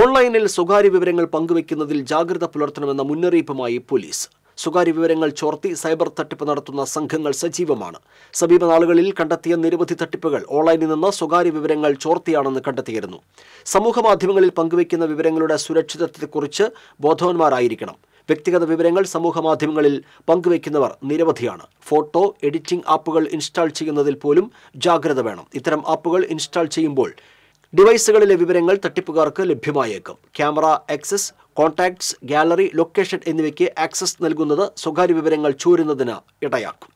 ഓൺലൈനിൽ സ്വകാര്യ വിവരങ്ങൾ പങ്കുവെക്കുന്നതിൽ ജാഗ്രത പുലർത്തണമെന്ന മുന്നറിയിപ്പുമായി പോലീസ് സ്വകാര്യ വിവരങ്ങൾ ചോർത്തി സൈബർ തട്ടിപ്പ് നടത്തുന്ന സംഘങ്ങൾ സജീവമാണ് സമീപ നാളുകളിൽ കണ്ടെത്തിയ നിരവധി തട്ടിപ്പുകൾ ഓൺലൈനിൽ നിന്ന് സ്വകാര്യ വിവരങ്ങൾ ചോർത്തിയാണെന്ന് കണ്ടെത്തിയിരുന്നു സമൂഹ മാധ്യമങ്ങളിൽ പങ്കുവയ്ക്കുന്ന വിവരങ്ങളുടെ സുരക്ഷിതത്വത്തെക്കുറിച്ച് ബോധവാന്മാരായിരിക്കണം വ്യക്തിഗത വിവരങ്ങൾ സമൂഹ മാധ്യമങ്ങളിൽ പങ്കുവയ്ക്കുന്നവർ നിരവധിയാണ് ഫോട്ടോ എഡിറ്റിംഗ് ആപ്പുകൾ ഇൻസ്റ്റാൾ ചെയ്യുന്നതിൽ പോലും ജാഗ്രത വേണം ഇത്തരം ആപ്പുകൾ ഇൻസ്റ്റാൾ ചെയ്യുമ്പോൾ ഡിവൈസുകളിലെ വിവരങ്ങൾ തട്ടിപ്പുകാർക്ക് ലഭ്യമായേക്കും camera access contacts gallery location എന്നിവയ്ക്ക് ആക്സസ് നൽകുന്നത് സ്വകാര്യ വിവരങ്ങൾ ചോരുന്നതിന് ഇടയാക്കും